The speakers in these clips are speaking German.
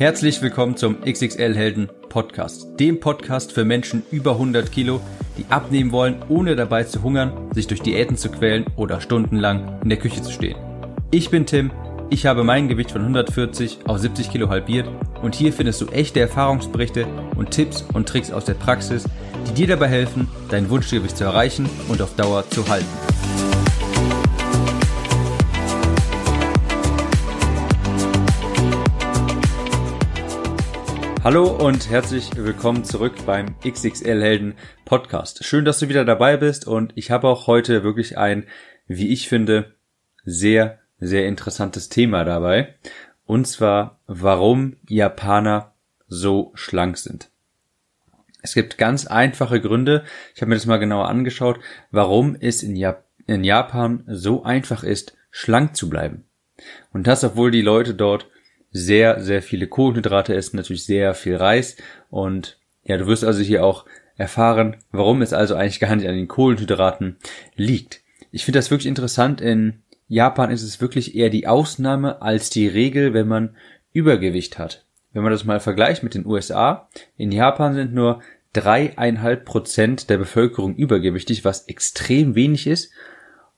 Herzlich willkommen zum XXL Helden Podcast, dem Podcast für Menschen über 100 Kilo, die abnehmen wollen, ohne dabei zu hungern, sich durch Diäten zu quälen oder stundenlang in der Küche zu stehen. Ich bin Tim, ich habe mein Gewicht von 140 auf 70 Kilo halbiert und hier findest du echte Erfahrungsberichte und Tipps und Tricks aus der Praxis, die dir dabei helfen, dein Wunschgewicht zu erreichen und auf Dauer zu halten. Hallo und herzlich willkommen zurück beim XXL Helden Podcast. Schön, dass du wieder dabei bist und ich habe auch heute wirklich ein, wie ich finde, sehr, sehr interessantes Thema dabei. Und zwar, warum Japaner so schlank sind. Es gibt ganz einfache Gründe. Ich habe mir das mal genauer angeschaut, warum es in, Jap in Japan so einfach ist, schlank zu bleiben. Und das, obwohl die Leute dort sehr, sehr viele Kohlenhydrate essen, natürlich sehr viel Reis. Und ja, du wirst also hier auch erfahren, warum es also eigentlich gar nicht an den Kohlenhydraten liegt. Ich finde das wirklich interessant. In Japan ist es wirklich eher die Ausnahme als die Regel, wenn man Übergewicht hat. Wenn man das mal vergleicht mit den USA, in Japan sind nur dreieinhalb Prozent der Bevölkerung übergewichtig, was extrem wenig ist.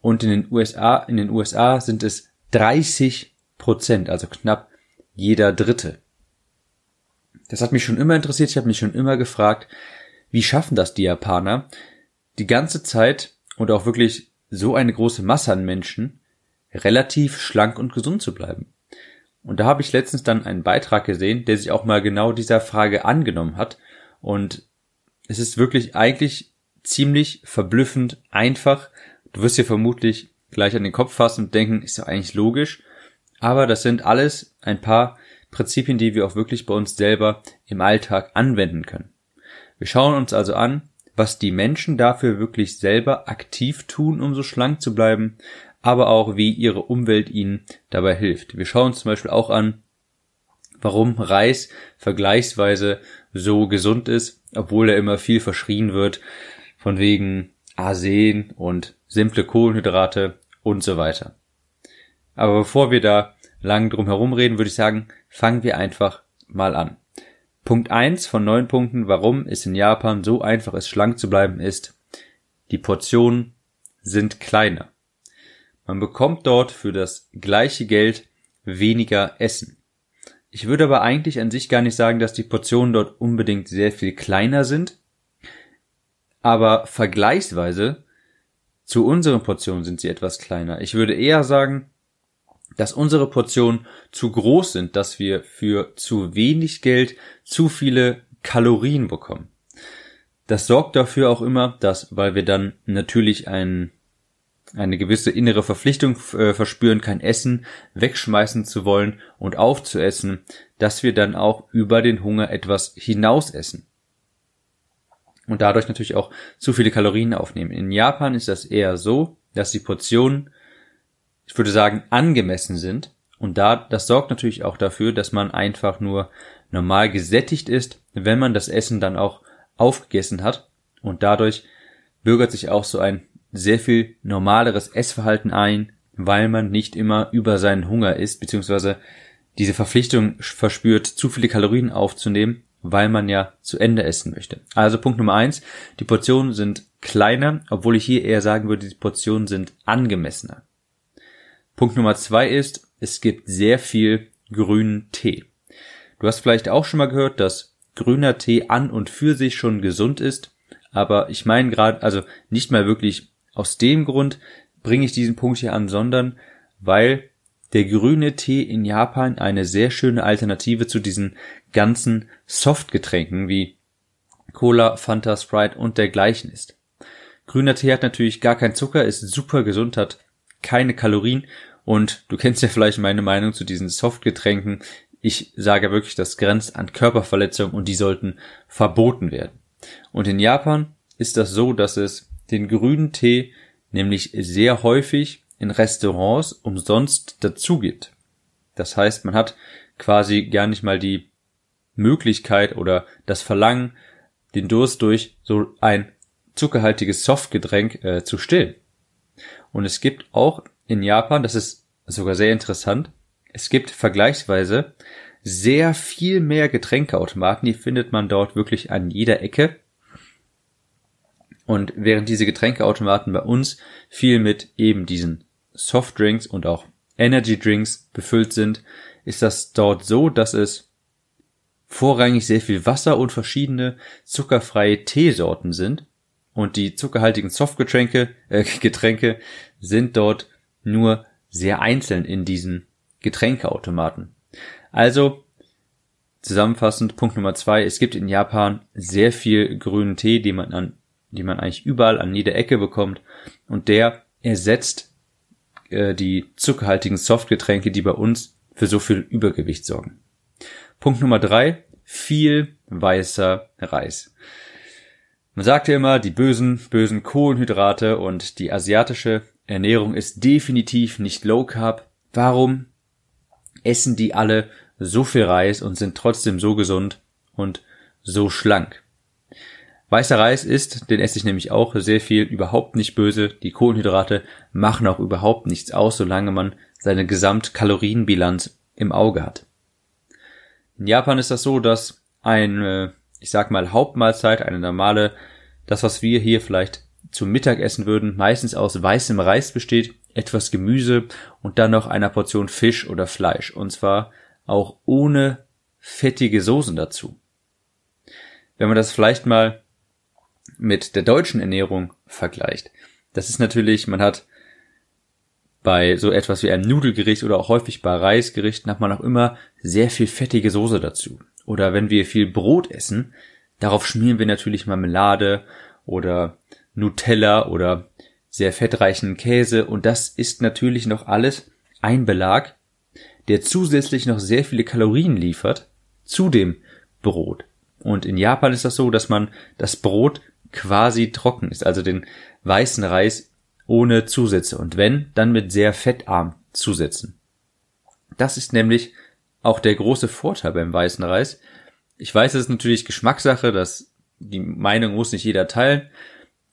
Und in den USA, in den USA sind es 30 Prozent, also knapp jeder Dritte. Das hat mich schon immer interessiert, ich habe mich schon immer gefragt, wie schaffen das die Japaner, die ganze Zeit und auch wirklich so eine große Masse an Menschen relativ schlank und gesund zu bleiben. Und da habe ich letztens dann einen Beitrag gesehen, der sich auch mal genau dieser Frage angenommen hat. Und es ist wirklich eigentlich ziemlich verblüffend einfach. Du wirst dir vermutlich gleich an den Kopf fassen und denken, ist ja eigentlich logisch. Aber das sind alles ein paar Prinzipien, die wir auch wirklich bei uns selber im Alltag anwenden können. Wir schauen uns also an, was die Menschen dafür wirklich selber aktiv tun, um so schlank zu bleiben, aber auch wie ihre Umwelt ihnen dabei hilft. Wir schauen uns zum Beispiel auch an, warum Reis vergleichsweise so gesund ist, obwohl er immer viel verschrien wird, von wegen Arsen und simple Kohlenhydrate und so weiter. Aber bevor wir da lang drum herum reden, würde ich sagen, fangen wir einfach mal an. Punkt eins von neun Punkten, warum es in Japan so einfach ist, schlank zu bleiben, ist, die Portionen sind kleiner. Man bekommt dort für das gleiche Geld weniger Essen. Ich würde aber eigentlich an sich gar nicht sagen, dass die Portionen dort unbedingt sehr viel kleiner sind. Aber vergleichsweise zu unseren Portionen sind sie etwas kleiner. Ich würde eher sagen, dass unsere Portionen zu groß sind, dass wir für zu wenig Geld zu viele Kalorien bekommen. Das sorgt dafür auch immer, dass, weil wir dann natürlich ein, eine gewisse innere Verpflichtung äh, verspüren, kein Essen wegschmeißen zu wollen und aufzuessen, dass wir dann auch über den Hunger etwas hinaus essen. Und dadurch natürlich auch zu viele Kalorien aufnehmen. In Japan ist das eher so, dass die Portionen ich würde sagen, angemessen sind. Und da, das sorgt natürlich auch dafür, dass man einfach nur normal gesättigt ist, wenn man das Essen dann auch aufgegessen hat. Und dadurch bürgert sich auch so ein sehr viel normaleres Essverhalten ein, weil man nicht immer über seinen Hunger ist, beziehungsweise diese Verpflichtung verspürt, zu viele Kalorien aufzunehmen, weil man ja zu Ende essen möchte. Also Punkt Nummer eins, die Portionen sind kleiner, obwohl ich hier eher sagen würde, die Portionen sind angemessener. Punkt Nummer zwei ist, es gibt sehr viel grünen Tee. Du hast vielleicht auch schon mal gehört, dass grüner Tee an und für sich schon gesund ist, aber ich meine gerade, also nicht mal wirklich aus dem Grund bringe ich diesen Punkt hier an, sondern weil der grüne Tee in Japan eine sehr schöne Alternative zu diesen ganzen Softgetränken wie Cola, Fanta, Sprite und dergleichen ist. Grüner Tee hat natürlich gar keinen Zucker, ist super gesund, hat keine Kalorien und du kennst ja vielleicht meine Meinung zu diesen Softgetränken. Ich sage wirklich, das grenzt an Körperverletzung und die sollten verboten werden. Und in Japan ist das so, dass es den grünen Tee nämlich sehr häufig in Restaurants umsonst dazu gibt. Das heißt, man hat quasi gar nicht mal die Möglichkeit oder das Verlangen, den Durst durch so ein zuckerhaltiges Softgetränk äh, zu stillen. Und es gibt auch in Japan, das ist sogar sehr interessant, es gibt vergleichsweise sehr viel mehr Getränkeautomaten, die findet man dort wirklich an jeder Ecke. Und während diese Getränkeautomaten bei uns viel mit eben diesen Softdrinks und auch Energydrinks befüllt sind, ist das dort so, dass es vorrangig sehr viel Wasser und verschiedene zuckerfreie Teesorten sind und die zuckerhaltigen Softgetränke äh, Getränke sind dort nur sehr einzeln in diesen Getränkeautomaten. Also zusammenfassend Punkt Nummer zwei: Es gibt in Japan sehr viel grünen Tee, den man an, den man eigentlich überall an jeder Ecke bekommt und der ersetzt äh, die zuckerhaltigen Softgetränke, die bei uns für so viel Übergewicht sorgen. Punkt Nummer drei: viel weißer Reis. Man sagt ja immer, die bösen, bösen Kohlenhydrate und die asiatische Ernährung ist definitiv nicht Low Carb. Warum essen die alle so viel Reis und sind trotzdem so gesund und so schlank? Weißer Reis ist, den esse ich nämlich auch sehr viel, überhaupt nicht böse. Die Kohlenhydrate machen auch überhaupt nichts aus, solange man seine Gesamtkalorienbilanz im Auge hat. In Japan ist das so, dass ein äh, ich sag mal, Hauptmahlzeit, eine normale, das, was wir hier vielleicht zum Mittag essen würden, meistens aus weißem Reis besteht, etwas Gemüse und dann noch einer Portion Fisch oder Fleisch. Und zwar auch ohne fettige Soßen dazu. Wenn man das vielleicht mal mit der deutschen Ernährung vergleicht, das ist natürlich, man hat bei so etwas wie einem Nudelgericht oder auch häufig bei Reisgerichten hat man auch immer sehr viel fettige Soße dazu oder wenn wir viel Brot essen, darauf schmieren wir natürlich Marmelade oder Nutella oder sehr fettreichen Käse und das ist natürlich noch alles ein Belag, der zusätzlich noch sehr viele Kalorien liefert zu dem Brot. Und in Japan ist das so, dass man das Brot quasi trocken ist, also den weißen Reis ohne Zusätze und wenn, dann mit sehr fettarm Zusätzen. Das ist nämlich auch der große Vorteil beim weißen Reis. Ich weiß, es ist natürlich Geschmackssache, dass die Meinung muss nicht jeder teilen,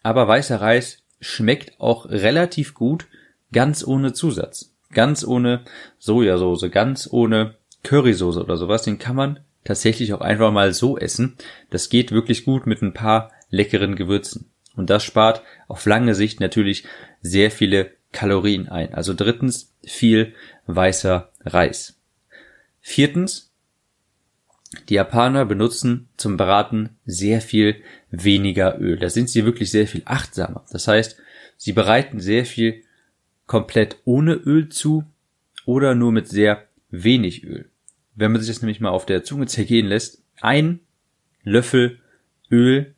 aber weißer Reis schmeckt auch relativ gut, ganz ohne Zusatz, ganz ohne Sojasauce, ganz ohne Currysoße oder sowas. Den kann man tatsächlich auch einfach mal so essen. Das geht wirklich gut mit ein paar leckeren Gewürzen. Und das spart auf lange Sicht natürlich sehr viele Kalorien ein. Also drittens viel weißer Reis. Viertens, die Japaner benutzen zum Braten sehr viel weniger Öl. Da sind sie wirklich sehr viel achtsamer. Das heißt, sie bereiten sehr viel komplett ohne Öl zu oder nur mit sehr wenig Öl. Wenn man sich das nämlich mal auf der Zunge zergehen lässt, ein Löffel Öl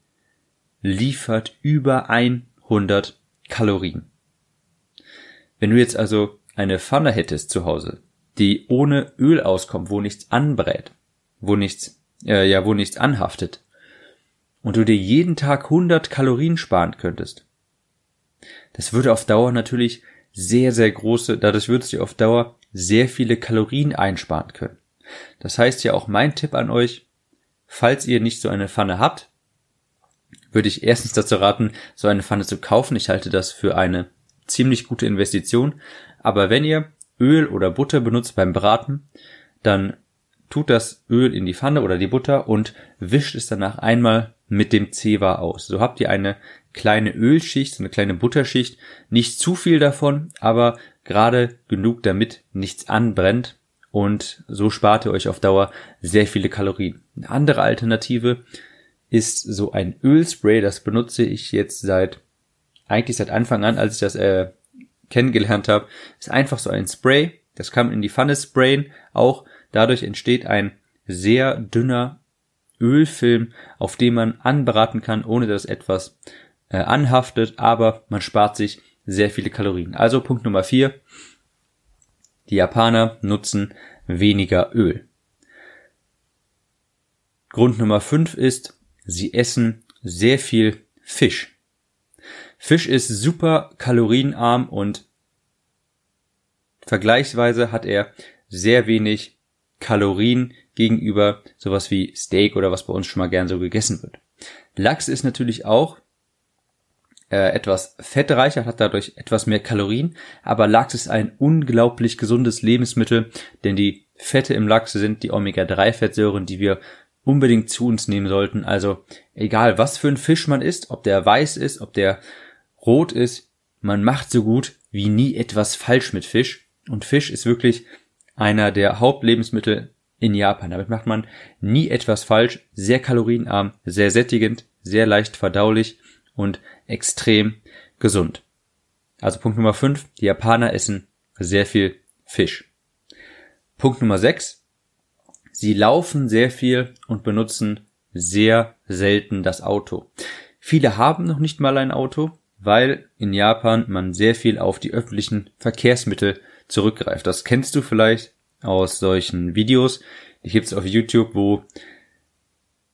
liefert über 100 Kalorien. Wenn du jetzt also eine Pfanne hättest zu Hause, die ohne Öl auskommt, wo nichts anbrät, wo nichts, äh, ja, wo nichts anhaftet, und du dir jeden Tag 100 Kalorien sparen könntest. Das würde auf Dauer natürlich sehr, sehr große, dadurch würdest du auf Dauer sehr viele Kalorien einsparen können. Das heißt ja auch mein Tipp an euch, falls ihr nicht so eine Pfanne habt, würde ich erstens dazu raten, so eine Pfanne zu kaufen. Ich halte das für eine ziemlich gute Investition. Aber wenn ihr Öl oder Butter benutzt beim Braten, dann tut das Öl in die Pfanne oder die Butter und wischt es danach einmal mit dem Zewa aus. So habt ihr eine kleine Ölschicht, eine kleine Butterschicht, nicht zu viel davon, aber gerade genug, damit nichts anbrennt und so spart ihr euch auf Dauer sehr viele Kalorien. Eine andere Alternative ist so ein Ölspray, das benutze ich jetzt seit eigentlich seit Anfang an, als ich das äh, kennengelernt habe, ist einfach so ein Spray. Das kann man in die Pfanne sprayen. Auch dadurch entsteht ein sehr dünner Ölfilm, auf dem man anbraten kann, ohne dass etwas äh, anhaftet, aber man spart sich sehr viele Kalorien. Also Punkt Nummer vier: Die Japaner nutzen weniger Öl. Grund Nummer fünf ist, sie essen sehr viel Fisch. Fisch ist super kalorienarm und vergleichsweise hat er sehr wenig Kalorien gegenüber sowas wie Steak oder was bei uns schon mal gern so gegessen wird. Lachs ist natürlich auch äh, etwas fettreicher, hat dadurch etwas mehr Kalorien, aber Lachs ist ein unglaublich gesundes Lebensmittel, denn die Fette im Lachs sind die Omega-3-Fettsäuren, die wir unbedingt zu uns nehmen sollten. Also egal, was für ein Fisch man isst, ob der weiß ist, ob der Rot ist, man macht so gut wie nie etwas falsch mit Fisch. Und Fisch ist wirklich einer der Hauptlebensmittel in Japan. Damit macht man nie etwas falsch, sehr kalorienarm, sehr sättigend, sehr leicht verdaulich und extrem gesund. Also Punkt Nummer 5, die Japaner essen sehr viel Fisch. Punkt Nummer 6, sie laufen sehr viel und benutzen sehr selten das Auto. Viele haben noch nicht mal ein Auto, weil in Japan man sehr viel auf die öffentlichen Verkehrsmittel zurückgreift. Das kennst du vielleicht aus solchen Videos. Die gibt's auf YouTube, wo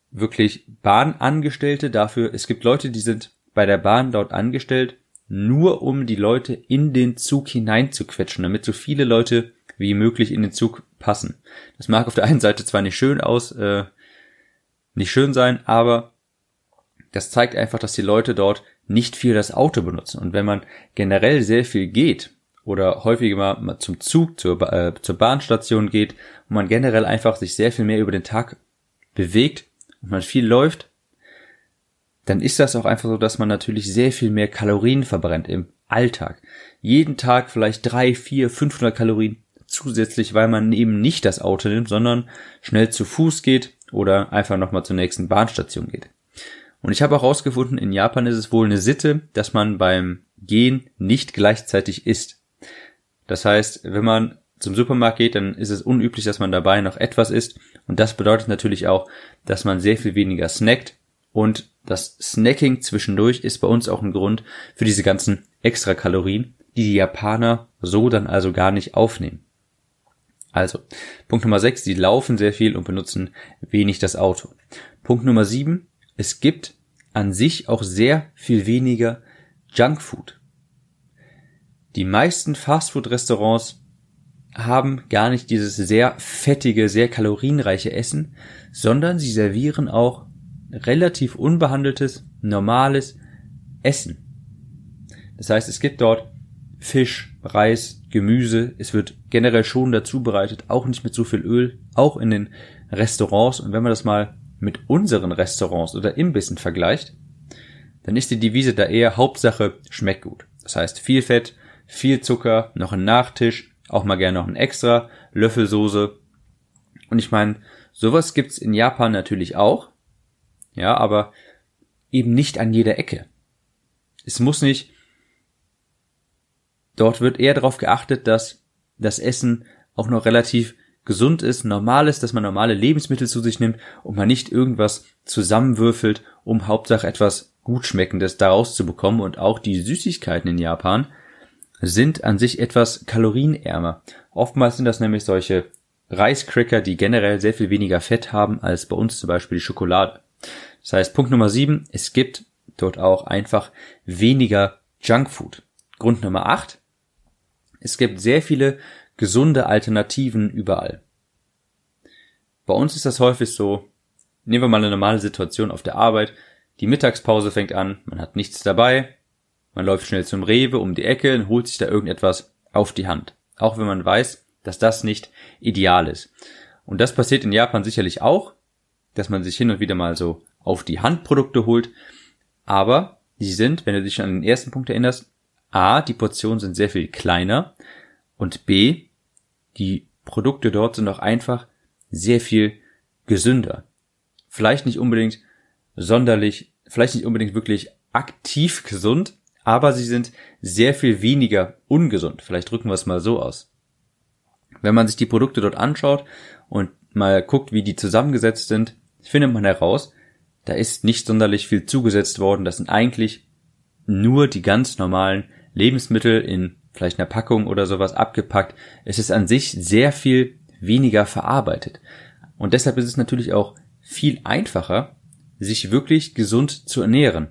wirklich Bahnangestellte dafür, es gibt Leute, die sind bei der Bahn dort angestellt, nur um die Leute in den Zug hineinzuquetschen, damit so viele Leute wie möglich in den Zug passen. Das mag auf der einen Seite zwar nicht schön aus, äh, nicht schön sein, aber das zeigt einfach, dass die Leute dort nicht viel das Auto benutzen. Und wenn man generell sehr viel geht oder häufiger mal zum Zug, zur, äh, zur Bahnstation geht und man generell einfach sich sehr viel mehr über den Tag bewegt und man viel läuft, dann ist das auch einfach so, dass man natürlich sehr viel mehr Kalorien verbrennt im Alltag. Jeden Tag vielleicht drei, vier, 500 Kalorien zusätzlich, weil man eben nicht das Auto nimmt, sondern schnell zu Fuß geht oder einfach nochmal zur nächsten Bahnstation geht. Und ich habe auch herausgefunden, in Japan ist es wohl eine Sitte, dass man beim Gehen nicht gleichzeitig isst. Das heißt, wenn man zum Supermarkt geht, dann ist es unüblich, dass man dabei noch etwas isst. Und das bedeutet natürlich auch, dass man sehr viel weniger snackt. Und das Snacking zwischendurch ist bei uns auch ein Grund für diese ganzen Extrakalorien, die die Japaner so dann also gar nicht aufnehmen. Also, Punkt Nummer 6, die laufen sehr viel und benutzen wenig das Auto. Punkt Nummer 7, es gibt an sich auch sehr viel weniger Junkfood. Die meisten Fastfood-Restaurants haben gar nicht dieses sehr fettige, sehr kalorienreiche Essen, sondern sie servieren auch relativ unbehandeltes, normales Essen. Das heißt, es gibt dort Fisch, Reis, Gemüse, es wird generell schon dazu bereitet, auch nicht mit so viel Öl, auch in den Restaurants. Und wenn man das mal mit unseren Restaurants oder Imbissen vergleicht, dann ist die Devise da eher Hauptsache schmeckt gut. Das heißt viel Fett, viel Zucker, noch ein Nachtisch, auch mal gerne noch ein extra, Löffelsoße. Und ich meine, sowas gibt's in Japan natürlich auch. Ja, aber eben nicht an jeder Ecke. Es muss nicht. Dort wird eher darauf geachtet, dass das Essen auch noch relativ gesund ist, normal ist, dass man normale Lebensmittel zu sich nimmt und man nicht irgendwas zusammenwürfelt, um Hauptsache etwas Gutschmeckendes daraus zu bekommen. Und auch die Süßigkeiten in Japan sind an sich etwas kalorienärmer. Oftmals sind das nämlich solche Reiscracker, die generell sehr viel weniger Fett haben als bei uns zum Beispiel die Schokolade. Das heißt, Punkt Nummer sieben: es gibt dort auch einfach weniger Junkfood. Grund Nummer acht: es gibt sehr viele gesunde Alternativen überall. Bei uns ist das häufig so, nehmen wir mal eine normale Situation auf der Arbeit, die Mittagspause fängt an, man hat nichts dabei, man läuft schnell zum Rewe um die Ecke und holt sich da irgendetwas auf die Hand. Auch wenn man weiß, dass das nicht ideal ist. Und das passiert in Japan sicherlich auch, dass man sich hin und wieder mal so auf die Hand Produkte holt. Aber die sind, wenn du dich an den ersten Punkt erinnerst, A, die Portionen sind sehr viel kleiner und B, die Produkte dort sind auch einfach sehr viel gesünder. Vielleicht nicht unbedingt sonderlich, vielleicht nicht unbedingt wirklich aktiv gesund, aber sie sind sehr viel weniger ungesund. Vielleicht drücken wir es mal so aus. Wenn man sich die Produkte dort anschaut und mal guckt, wie die zusammengesetzt sind, findet man heraus, da ist nicht sonderlich viel zugesetzt worden. Das sind eigentlich nur die ganz normalen Lebensmittel in vielleicht einer Packung oder sowas abgepackt. Es an sich sehr viel weniger verarbeitet. Und deshalb ist es natürlich auch viel einfacher, sich wirklich gesund zu ernähren.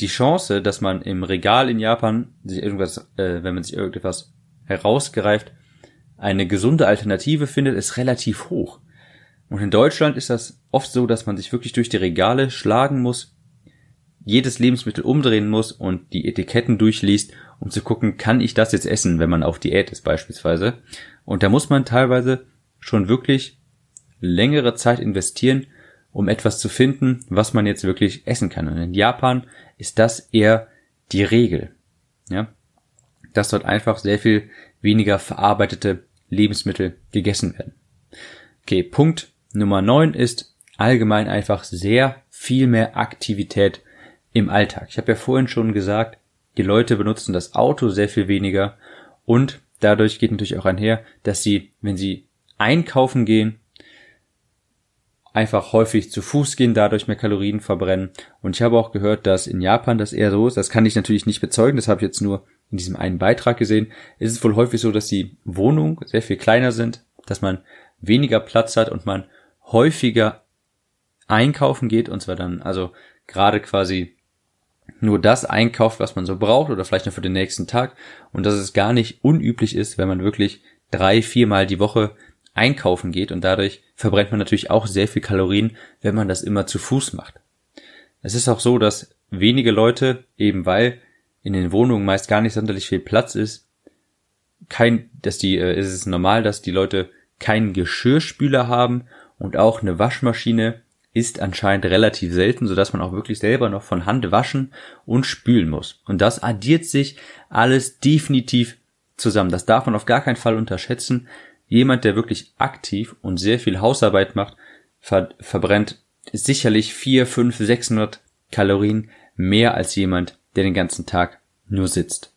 Die Chance, dass man im Regal in Japan sich irgendwas, äh, wenn man sich irgendetwas herausgereift, eine gesunde Alternative findet, ist relativ hoch. Und in Deutschland ist das oft so, dass man sich wirklich durch die Regale schlagen muss, jedes Lebensmittel umdrehen muss und die Etiketten durchliest um zu gucken, kann ich das jetzt essen, wenn man auf Diät ist beispielsweise. Und da muss man teilweise schon wirklich längere Zeit investieren, um etwas zu finden, was man jetzt wirklich essen kann. Und in Japan ist das eher die Regel. Ja? Dass dort einfach sehr viel weniger verarbeitete Lebensmittel gegessen werden. Okay, Punkt Nummer neun ist allgemein einfach sehr viel mehr Aktivität im Alltag. Ich habe ja vorhin schon gesagt, die Leute benutzen das Auto sehr viel weniger und dadurch geht natürlich auch einher, dass sie, wenn sie einkaufen gehen, einfach häufig zu Fuß gehen, dadurch mehr Kalorien verbrennen. Und ich habe auch gehört, dass in Japan das eher so ist. Das kann ich natürlich nicht bezeugen, das habe ich jetzt nur in diesem einen Beitrag gesehen. Es ist wohl häufig so, dass die Wohnungen sehr viel kleiner sind, dass man weniger Platz hat und man häufiger einkaufen geht und zwar dann also gerade quasi nur das einkauft, was man so braucht oder vielleicht nur für den nächsten Tag und dass es gar nicht unüblich ist, wenn man wirklich drei, viermal die Woche einkaufen geht und dadurch verbrennt man natürlich auch sehr viel Kalorien, wenn man das immer zu Fuß macht. Es ist auch so, dass wenige Leute, eben weil in den Wohnungen meist gar nicht sonderlich viel Platz ist, kein, dass die, äh, ist es normal, dass die Leute keinen Geschirrspüler haben und auch eine Waschmaschine ist anscheinend relativ selten, sodass man auch wirklich selber noch von Hand waschen und spülen muss. Und das addiert sich alles definitiv zusammen. Das darf man auf gar keinen Fall unterschätzen. Jemand, der wirklich aktiv und sehr viel Hausarbeit macht, ver verbrennt sicherlich 4, 5, 600 Kalorien mehr als jemand, der den ganzen Tag nur sitzt.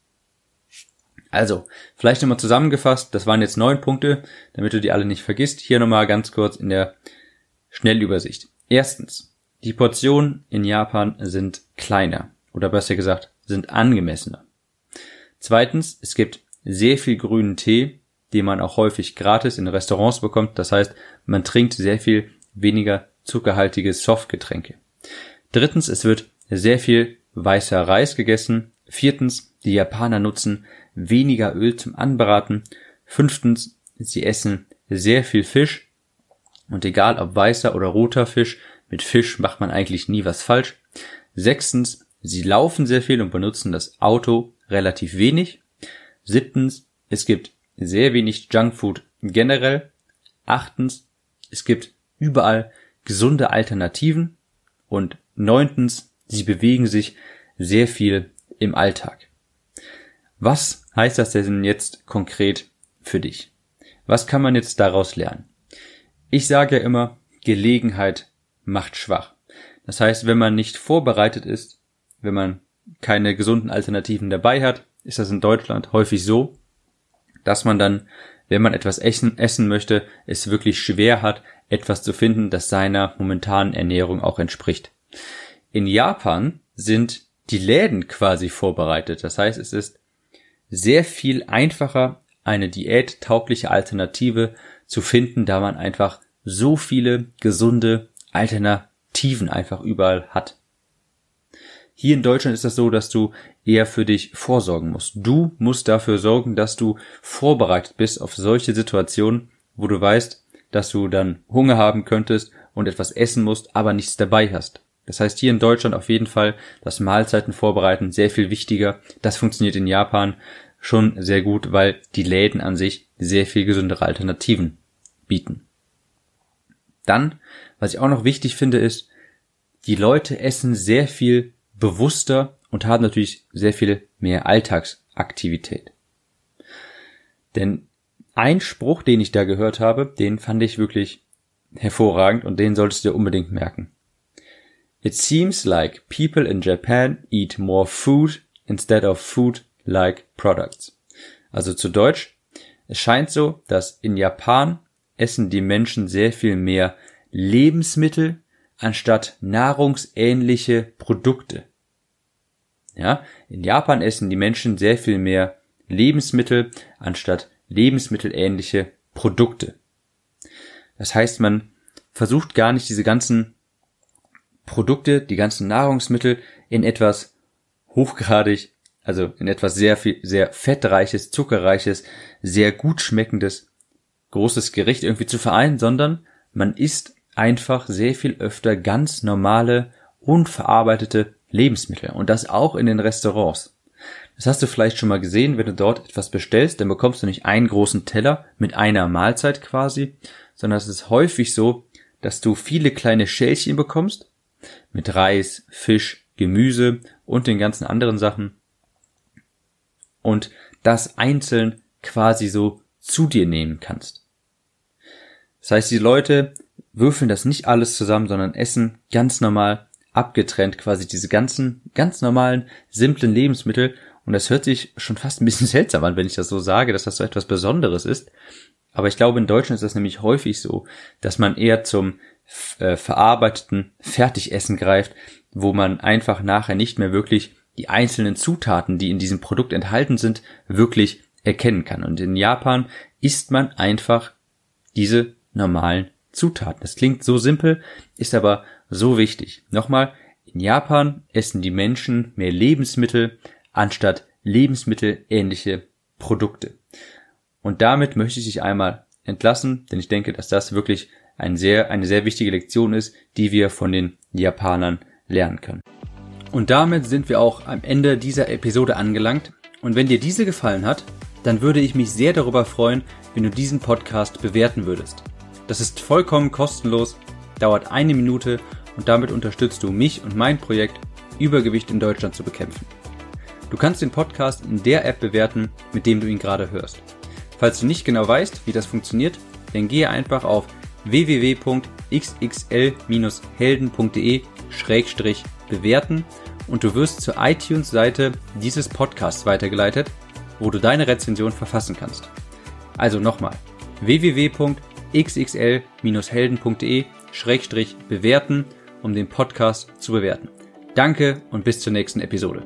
Also, vielleicht nochmal zusammengefasst, das waren jetzt neun Punkte, damit du die alle nicht vergisst. Hier nochmal ganz kurz in der Schnellübersicht. Erstens. Die Portionen in Japan sind kleiner oder besser gesagt sind angemessener. Zweitens, es gibt sehr viel grünen Tee, den man auch häufig gratis in Restaurants bekommt. Das heißt, man trinkt sehr viel weniger zuckerhaltige Softgetränke. Drittens, es wird sehr viel weißer Reis gegessen. Viertens, die Japaner nutzen weniger Öl zum Anbraten. Fünftens, sie essen sehr viel Fisch. Und egal ob weißer oder roter Fisch, mit Fisch macht man eigentlich nie was falsch. Sechstens, sie laufen sehr viel und benutzen das Auto relativ wenig. Siebtens, es gibt sehr wenig Junkfood generell. Achtens, es gibt überall gesunde Alternativen. Und neuntens, sie bewegen sich sehr viel im Alltag. Was heißt das denn jetzt konkret für dich? Was kann man jetzt daraus lernen? Ich sage ja immer, Gelegenheit macht schwach. Das heißt, wenn man nicht vorbereitet ist, wenn man keine gesunden Alternativen dabei hat, ist das in Deutschland häufig so, dass man dann, wenn man etwas essen, essen möchte, es wirklich schwer hat, etwas zu finden, das seiner momentanen Ernährung auch entspricht. In Japan sind die Läden quasi vorbereitet. Das heißt, es ist sehr viel einfacher, eine diättaugliche Alternative zu finden, da man einfach so viele gesunde Alternativen einfach überall hat. Hier in Deutschland ist das so, dass du eher für dich vorsorgen musst. Du musst dafür sorgen, dass du vorbereitet bist auf solche Situationen, wo du weißt, dass du dann Hunger haben könntest und etwas essen musst, aber nichts dabei hast. Das heißt, hier in Deutschland auf jeden Fall das Mahlzeiten vorbereiten sehr viel wichtiger. Das funktioniert in Japan schon sehr gut, weil die Läden an sich sehr viel gesündere Alternativen bieten. Dann, was ich auch noch wichtig finde, ist, die Leute essen sehr viel bewusster und haben natürlich sehr viel mehr Alltagsaktivität. Denn ein Spruch, den ich da gehört habe, den fand ich wirklich hervorragend und den solltest du dir unbedingt merken. It seems like people in Japan eat more food instead of food like products. Also zu Deutsch, es scheint so, dass in Japan essen die Menschen sehr viel mehr Lebensmittel anstatt nahrungsähnliche Produkte. Ja, in Japan essen die Menschen sehr viel mehr Lebensmittel anstatt lebensmittelähnliche Produkte. Das heißt, man versucht gar nicht diese ganzen Produkte, die ganzen Nahrungsmittel in etwas hochgradig also in etwas sehr viel, sehr fettreiches, zuckerreiches, sehr gut schmeckendes, großes Gericht irgendwie zu vereinen, sondern man isst einfach sehr viel öfter ganz normale, unverarbeitete Lebensmittel und das auch in den Restaurants. Das hast du vielleicht schon mal gesehen, wenn du dort etwas bestellst, dann bekommst du nicht einen großen Teller mit einer Mahlzeit quasi, sondern es ist häufig so, dass du viele kleine Schälchen bekommst mit Reis, Fisch, Gemüse und den ganzen anderen Sachen und das einzeln quasi so zu dir nehmen kannst. Das heißt, die Leute würfeln das nicht alles zusammen, sondern essen ganz normal abgetrennt quasi diese ganzen ganz normalen simplen Lebensmittel und das hört sich schon fast ein bisschen seltsam an, wenn ich das so sage, dass das so etwas Besonderes ist, aber ich glaube, in Deutschland ist das nämlich häufig so, dass man eher zum äh, verarbeiteten Fertigessen greift, wo man einfach nachher nicht mehr wirklich die einzelnen Zutaten, die in diesem Produkt enthalten sind, wirklich erkennen kann. Und in Japan isst man einfach diese normalen Zutaten. Das klingt so simpel, ist aber so wichtig. Nochmal, in Japan essen die Menschen mehr Lebensmittel anstatt lebensmittelähnliche Produkte. Und damit möchte ich dich einmal entlassen, denn ich denke, dass das wirklich ein sehr, eine sehr wichtige Lektion ist, die wir von den Japanern lernen können. Und damit sind wir auch am Ende dieser Episode angelangt. Und wenn dir diese gefallen hat, dann würde ich mich sehr darüber freuen, wenn du diesen Podcast bewerten würdest. Das ist vollkommen kostenlos, dauert eine Minute und damit unterstützt du mich und mein Projekt, Übergewicht in Deutschland zu bekämpfen. Du kannst den Podcast in der App bewerten, mit dem du ihn gerade hörst. Falls du nicht genau weißt, wie das funktioniert, dann gehe einfach auf www.xxl-helden.de-bewerten und du wirst zur iTunes-Seite dieses Podcasts weitergeleitet, wo du deine Rezension verfassen kannst. Also nochmal www.xxl-helden.de-bewerten, um den Podcast zu bewerten. Danke und bis zur nächsten Episode.